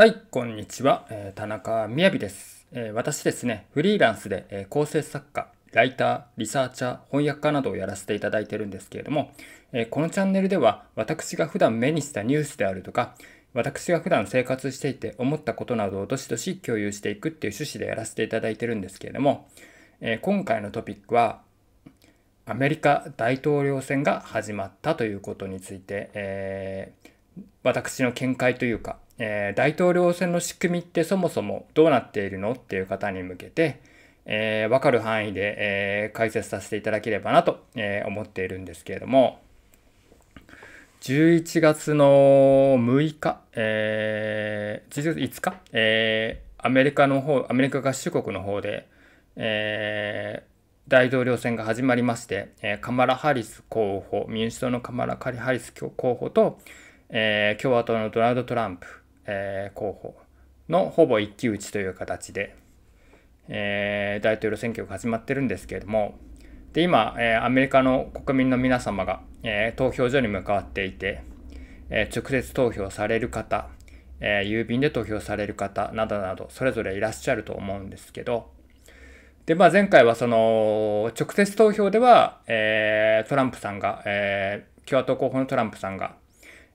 はい、こんにちは。えー、田中みやびです、えー、私ですね、フリーランスで、えー、構成作家、ライター、リサーチャー、翻訳家などをやらせていただいてるんですけれども、えこのチャンネルでは私が普段目にしたニュースであるとか、私が普段生活していて思ったことなどをどしどし共有していくっていう趣旨でやらせていただいてるんですけれども、え今回のトピックは、アメリカ大統領選が始まったということについて、え私の見解というか、えー、大統領選の仕組みってそもそもどうなっているのっていう方に向けて、えー、分かる範囲で、えー、解説させていただければなと、えー、思っているんですけれども11月の6日、えー、11月5日、えー、アメリカの方アメリカ合衆国の方で、えー、大統領選が始まりまして、えカマラ・ハリス候補民主党のカマラ・カリ・ハリス候補と、えー、共和党のドナルド・トランプえ候補のほぼ一騎打ちという形で、えー、大統領選挙が始まってるんですけれども、で今、えー、アメリカの国民の皆様が、えー、投票所に向かっていて、えー、直接投票される方、え郵便で投票される方などなど、それぞれいらっしゃると思うんですけど、で、まあ、前回はその、直接投票では、えトランプさんが、え共和党候補のトランプさんが、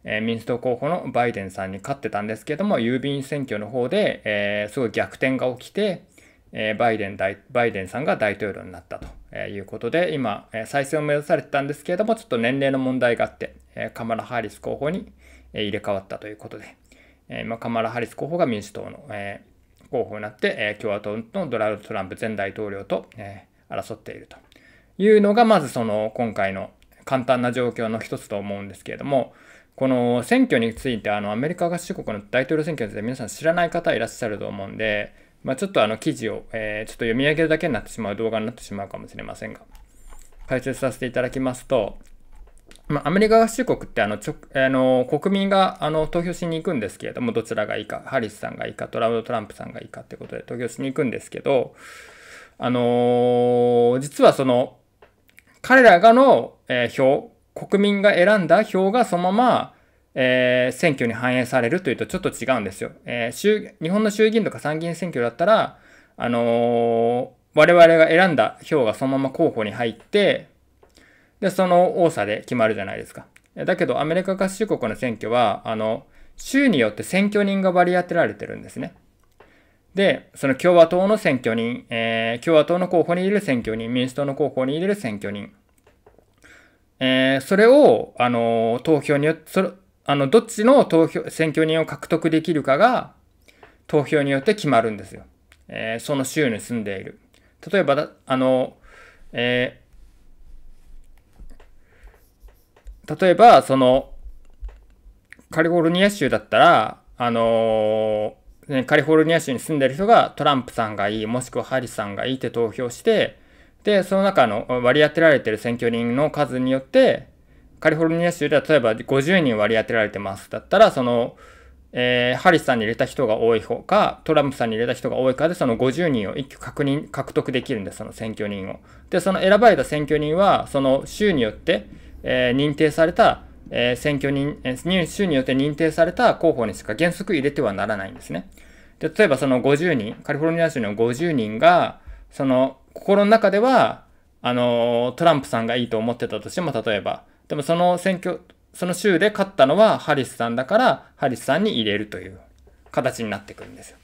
え民主党候補のバイデンさんに勝ってたんですけども、郵便選挙の方で、えー、すごい逆転が起きて、えバイデン大バイデンさんが大統領になったということで、今、再選を目指されてたんですけれども、ちょっと年齢の問題があって、カマラ・ハリス候補に入れ替わったということで、今、カマラ・ハリス候補が民主党の、え候補になって、共和党のドナルド・トランプ前大統領と、え争っているというのが、まずその今回の簡単な状況の一つと思うんですけれども、この選挙についてあのアメリカ合衆国の大統領選挙について皆さん知らない方いらっしゃると思うんで、まあ、ちょっとあの記事を、えー、ちょっと読み上げるだけになってしまう動画になってしまうかもしれませんが解説させていただきますと、まあ、アメリカ合衆国ってあのちょあの国民があの投票しに行くんですけれどもどちらがいいかハリスさんがいいかトラウド・トランプさんがいいかってことで投票しに行くんですけどあのー、実はその彼らがの、えー、票国民が選んだ票がそのまま、えー、選挙に反映されるというとちょっと違うんですよ。えー、日本の衆議院とか参議院選挙だったら、あのー、我々が選んだ票がそのまま候補に入って、で、その多さで決まるじゃないですか。だけど、アメリカ合衆国の選挙は、あの、州によって選挙人が割り当てられてるんですね。で、その共和党の選挙人、えー、共和党の候補にいる選挙人、民主党の候補にいる選挙人、えー、それを、あのー、投票によって、それ、あの、どっちの投票、選挙人を獲得できるかが、投票によって決まるんですよ。えー、その州に住んでいる。例えばあの、えー、例えば、その、カリフォルニア州だったら、あのー、カリフォルニア州に住んでる人がトランプさんがいい、もしくはハリスさんがいいって投票して、で、その中の割り当てられてる選挙人の数によって、カリフォルニア州では例えば50人割り当てられてますだったら、その、えー、ハリスさんに入れた人が多い方か、トランプさんに入れた人が多いかで、その50人を一挙確認、獲得できるんです、その選挙人を。で、その選ばれた選挙人は、その州によって、えー、認定された、えー、選挙人、えー、州によって認定された候補にしか原則入れてはならないんですね。で、例えばその50人、カリフォルニア州の50人が、その心の中では、あの、トランプさんがいいと思ってたとしても、例えば、でもその選挙、その州で勝ったのはハリスさんだから、ハリスさんに入れるという形になってくるんですよ。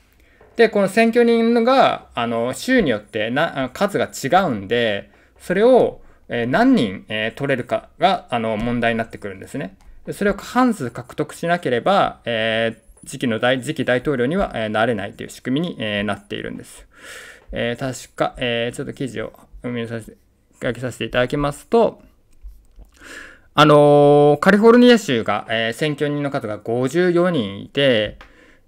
で、この選挙人が、あの、州によってな数が違うんで、それを、え何人、え取れるかが、あの、問題になってくるんですね。それを過半数獲得しなければ、えー、次期の大、次期大統領には、えなれないという仕組みに、えなっているんです。えー、確か、えー、ちょっと記事を読みさせ上げさせていただきますと、あのー、カリフォルニア州が、えー、選挙人の数が54人いて、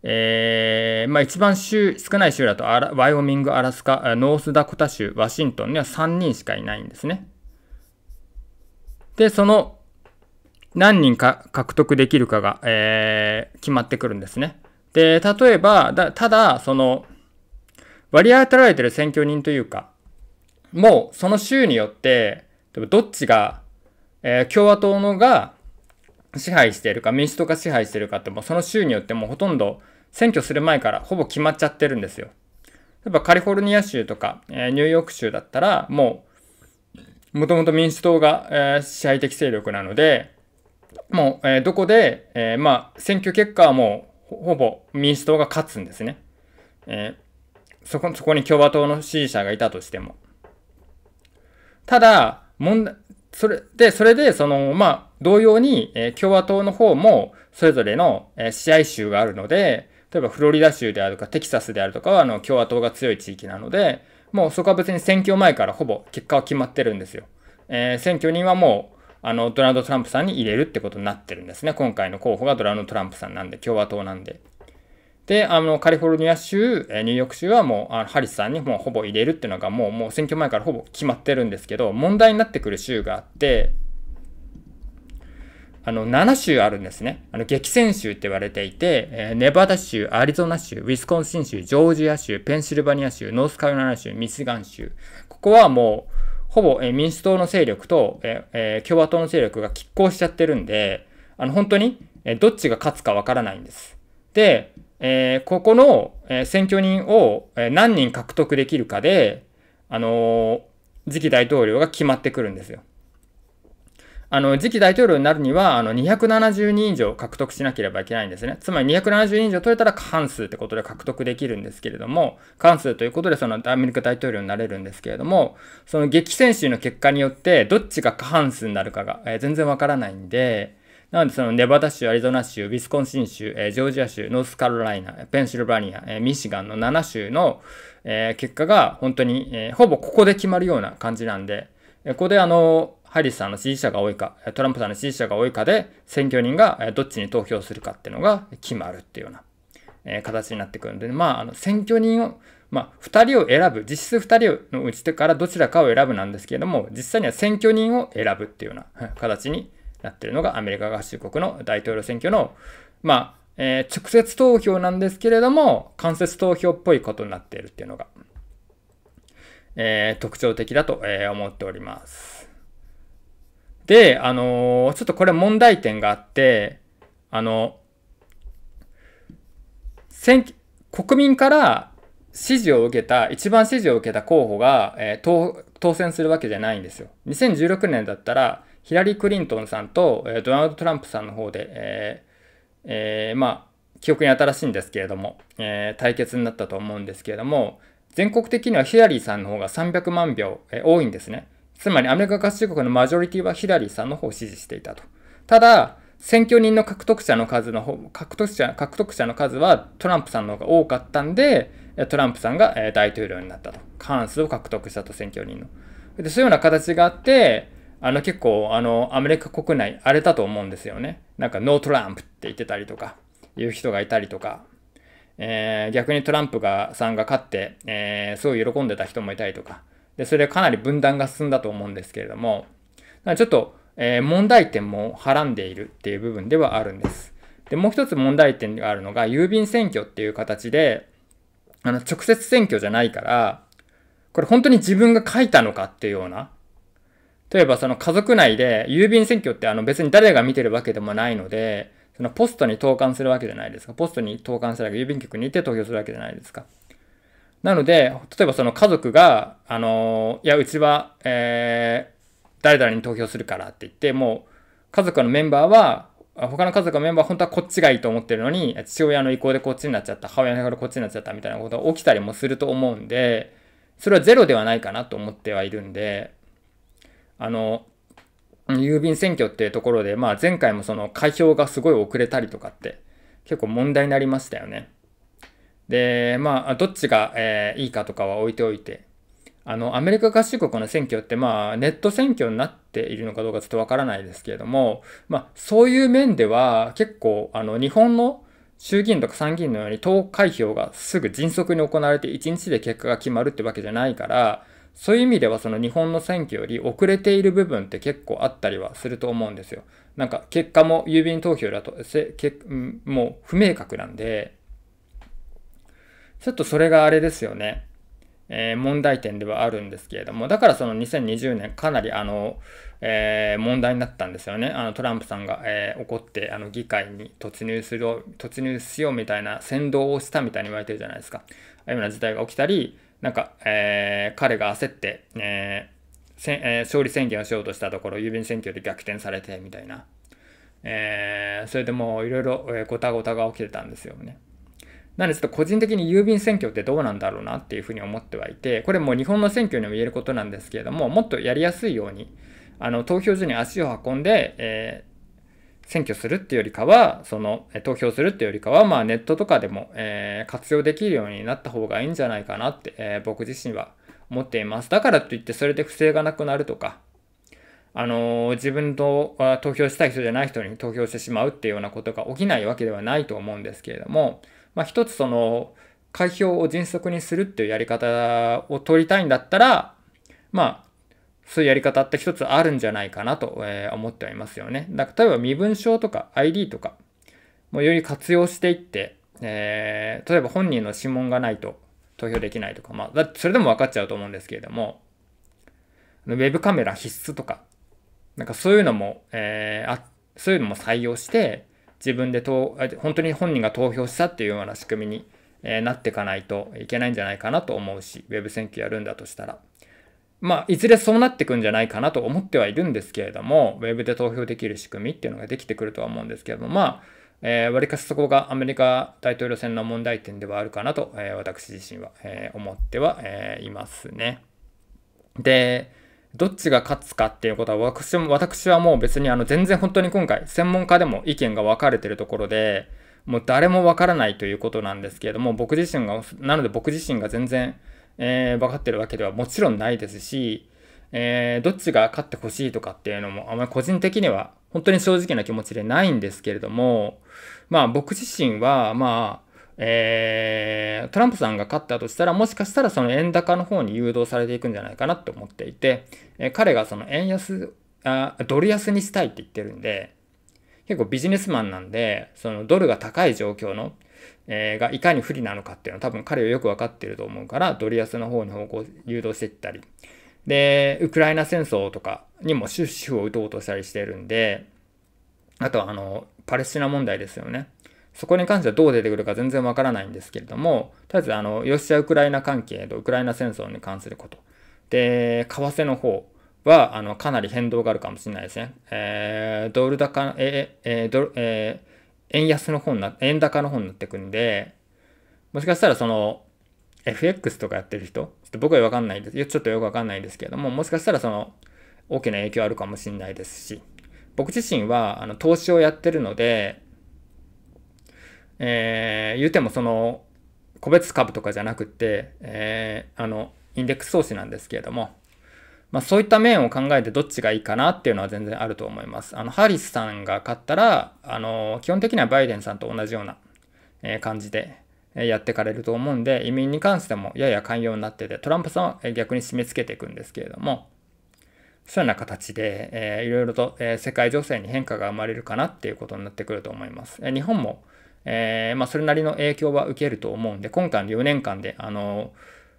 えー、まあ一番州、少ない州だとワイオミング、アラスカ、ノースダコタ州、ワシントンには3人しかいないんですね。で、その何人か獲得できるかが、えー、決まってくるんですね。で、例えば、だただ、その、割り当てられてる選挙人というか、もうその州によって、どっちが、えー、共和党のが支配しているか、民主党が支配しているかって、もうその州によってもうほとんど選挙する前からほぼ決まっちゃってるんですよ。例えばカリフォルニア州とか、えー、ニューヨーク州だったら、もう、もともと民主党が、えー、支配的勢力なので、もう、えー、どこで、えー、まあ、選挙結果はもう、ほぼ民主党が勝つんですね。えそこ、そこに共和党の支持者がいたとしても。ただ、問題、それで、それで、その、まあ、同様に、えー、共和党の方も、それぞれの、えー、試合州があるので、例えばフロリダ州であるとか、テキサスであるとかは、あの、共和党が強い地域なので、もうそこは別に選挙前からほぼ結果は決まってるんですよ。えー、選挙人はもう、あの、ドナルド・トランプさんに入れるってことになってるんですね。今回の候補がドナルド・トランプさんなんで、共和党なんで。で、あの、カリフォルニア州、ニューヨーク州はもう、あのハリスさんにもうほぼ入れるっていうのがもう、もう選挙前からほぼ決まってるんですけど、問題になってくる州があって、あの、7州あるんですね。あの、激戦州って言われていて、えー、ネバダ州、アリゾナ州、ウィスコンシン州、ジョージア州、ペンシルバニア州、ノースカロライナ州、ミシガン州。ここはもう、ほぼ、えー、民主党の勢力と、えー、え共和党の勢力が拮抗しちゃってるんで、あの、本当に、えどっちが勝つかわからないんです。で、えー、ここの、え選挙人を何人獲得できるかで、あの次期大統領が決まってくるんですよ。あの、次期大統領になるには、あの、270人以上獲得しなければいけないんですね。つまり270人以上取れたら過半数ってことで獲得できるんですけれども、過半数ということでそのアメリカ大統領になれるんですけれども、その激戦州の結果によって、どっちが過半数になるかが、えー、全然わからないんで、なので、そのネバダ州、アリゾナ州、ウィスコンシン州、えー、ジョージア州、ノースカロライナ、ペンシルバニア、えー、ミシガンの7州の、えー、結果が本当に、えほぼここで決まるような感じなんで、えここであの、ハリスさんの支持者が多いか、トランプさんの支持者が多いかで、選挙人がどっちに投票するかっていうのが決まるっていうような、え形になってくるんで、まあ、あの選挙人を、まあ、2人を選ぶ、実質2人のうちからどちらかを選ぶなんですけれども、実際には選挙人を選ぶっていうような形になってるのがアメリカ合衆国の大統領選挙の、まあ、えー、直接投票なんですけれども、間接投票っぽいことになっているっていうのが、えー、特徴的だと、えー、思っております。で、あのー、ちょっとこれ問題点があって、あの、選国民から支持を受けた、一番支持を受けた候補が、えー、当選するわけじゃないんですよ。2016年だったら、ヒラリー・クリントンさんと、えドナルド・トランプさんの方で、えー、えー、まあ、記憶に新しいんですけれども、えー、対決になったと思うんですけれども、全国的にはヒラリーさんの方が300万票、え多いんですね。つまりアメリカ合衆国のマジョリティはヒラリーさんの方を支持していたと。ただ、選挙人の獲得者の数の方、獲得者、獲得者の数はトランプさんの方が多かったんで、トランプさんが大統領になったと。過半数を獲得したと、選挙人の。でそういうような形があって、あの結構あのアメリカ国内荒れたと思うんですよね。なんかノートランプって言ってたりとか、いう人がいたりとか、えー、逆にトランプがさんが勝って、えー、すごい喜んでた人もいたりとか、で、それかなり分断が進んだと思うんですけれども、ちょっと、えー、問題点もはらんでいるっていう部分ではあるんです。で、もう一つ問題点があるのが、郵便選挙っていう形で、あの、直接選挙じゃないから、これ本当に自分が書いたのかっていうような、例えばその家族内で郵便選挙ってあの別に誰が見てるわけでもないので、そのポストに投函するわけじゃないですか。ポストに投函するわけ、郵便局に行って投票するわけじゃないですか。なので、例えばその家族が、あの、いや、うちは、え誰々に投票するからって言って、もう、家族のメンバーは、他の家族のメンバーは本当はこっちがいいと思ってるのに、父親の意向でこっちになっちゃった、母親の意向でこっちになっちゃったみたいなことが起きたりもすると思うんで、それはゼロではないかなと思ってはいるんで、あの、郵便選挙っていうところで、まあ、前回もその開票がすごい遅れたりとかって結構問題になりましたよね。で、まあ、どっちが、えー、いいかとかは置いておいて、あの、アメリカ合衆国の選挙って、まあ、ネット選挙になっているのかどうかちょっとわからないですけれども、まあ、そういう面では結構、あの、日本の衆議院とか参議院のように投開票がすぐ迅速に行われて1日で結果が決まるってわけじゃないから、そういう意味ではその日本の選挙より遅れている部分って結構あったりはすると思うんですよ。なんか結果も郵便投票だとせけもう不明確なんで、ちょっとそれがあれですよね。えー、問題点ではあるんですけれども、だからその2020年かなりあの、えー、問題になったんですよね。あのトランプさんが、えー、怒ってあの議会に突入する突入しようみたいな先導をしたみたいに言われてるじゃないですか。ああいうような事態が起きたり、なんか、えー、彼が焦って、えーせえー、勝利宣言をしようとしたところ、郵便選挙で逆転されてみたいな。えー、それでもういろいろごたごたが起きてたんですよね。なんでちょっと個人的に郵便選挙ってどうなんだろうなっていうふうに思ってはいて、これもう日本の選挙にも言えることなんですけれども、もっとやりやすいように、あの投票所に足を運んで、えー選挙するっていうよりかは、その、投票するっていうよりかは、まあネットとかでも、えー、活用できるようになった方がいいんじゃないかなって、えー、僕自身は思っています。だからといってそれで不正がなくなるとか、あのー、自分と投票したい人じゃない人に投票してしまうっていうようなことが起きないわけではないと思うんですけれども、まあ一つその、開票を迅速にするっていうやり方を取りたいんだったら、まあ、そういうやり方って一つあるんじゃないかなと、え思ってはいますよね。だから例えば身分証とか ID とか、もうより活用していって、えー、例えば本人の指紋がないと投票できないとか、まあ、だそれでも分かっちゃうと思うんですけれども、ウェブカメラ必須とか、なんかそういうのも、えー、あそういうのも採用して、自分で投、本当に本人が投票したっていうような仕組みに、えなっていかないといけないんじゃないかなと思うし、ウェブ選挙やるんだとしたら。まあ、いずれそうなってくんじゃないかなと思ってはいるんですけれども、ウェブで投票できる仕組みっていうのができてくるとは思うんですけれども、まあ、えー、割かしそこがアメリカ大統領選の問題点ではあるかなと、えー、私自身は、えー、思っては、えー、いますね。で、どっちが勝つかっていうことは私も、私はもう別にあの全然本当に今回、専門家でも意見が分かれてるところで、もう誰も分からないということなんですけれども、僕自身が、なので僕自身が全然、えー、分かってるわけではもちろんないですし、えー、どっちが勝ってほしいとかっていうのもあまり個人的には本当に正直な気持ちでないんですけれどもまあ僕自身はまあえー、トランプさんが勝ったとしたらもしかしたらその円高の方に誘導されていくんじゃないかなと思っていて、えー、彼がその円安あドル安にしたいって言ってるんで結構ビジネスマンなんでそのドルが高い状況のえがいかに不利なのかっていうのは多分彼はよく分かってると思うから、ドリアスの方に方向誘導していったり、で、ウクライナ戦争とかにも止符を打とうとしたりしてるんで、あとはあの、パレスチナ問題ですよね。そこに関してはどう出てくるか全然わからないんですけれども、とりあえずあの、ロシア・ウクライナ関係とウクライナ戦争に関すること。で、為替の方は、あの、かなり変動があるかもしれないですね。えー、ドル高、えー、えー、ドル、えー円安の方にな、円高の方になってくんで、もしかしたらその、FX とかやってる人、ちょっと僕はわかんないです。ちょっとよくわかんないですけれども、もしかしたらその、大きな影響あるかもしれないですし、僕自身は、あの、投資をやってるので、えー、言うてもその、個別株とかじゃなくて、えー、あの、インデックス投資なんですけれども、まあ、そういった面を考えてどっちがいいかなっていうのは全然あると思います。あの、ハリスさんが勝ったら、あの、基本的にはバイデンさんと同じような感じでやってかれると思うんで、移民に関してもやや寛容になってて、トランプさんは逆に締め付けていくんですけれども、そういうような形で、えー、いろいろと、え世界情勢に変化が生まれるかなっていうことになってくると思います。え日本も、えー、まあ、それなりの影響は受けると思うんで、今回の4年間で、あの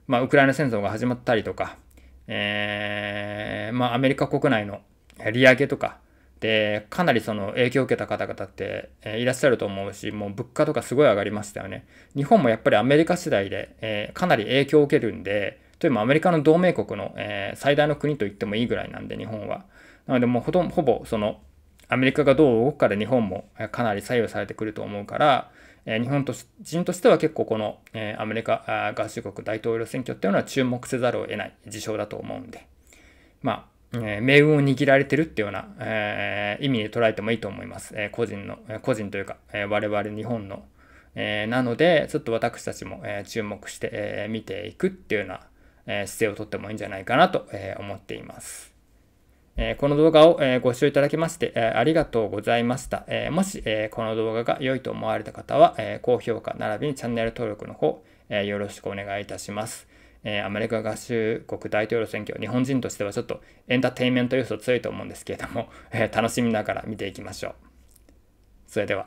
まあ、ウクライナ戦争が始まったりとか、えー、まあ、アメリカ国内の利上げとかでかなりその影響を受けた方々って、えいらっしゃると思うしもう物価とかすごい上がりましたよね日本もやっぱりアメリカ次第で、えー、かなり影響を受けるんでというもアメリカの同盟国の、えー、最大の国と言ってもいいぐらいなんで日本はなのでもうほとほぼそのアメリカがどう動くかで日本もかなり左右されてくると思うから、え日本と人としては結構この、えアメリカ合衆国大統領選挙っていうのは注目せざるを得ない事象だと思うんで、まあ、え命運を握られてるっていうような、え意味で捉えてもいいと思います。え個人の、え個人というか、え我々日本の。えなので、ちょっと私たちも、え注目して、え見ていくっていうような、え姿勢をとってもいいんじゃないかなと、え思っています。えこの動画を、えご視聴いただきまして、えありがとうございました。えもし、えこの動画が良いと思われた方は、え高評価並びにチャンネル登録の方、えよろしくお願いいたします。えアメリカ合衆国大統領選挙、日本人としてはちょっとエンターテインメント要素強いと思うんですけれども、え楽しみながら見ていきましょう。それでは。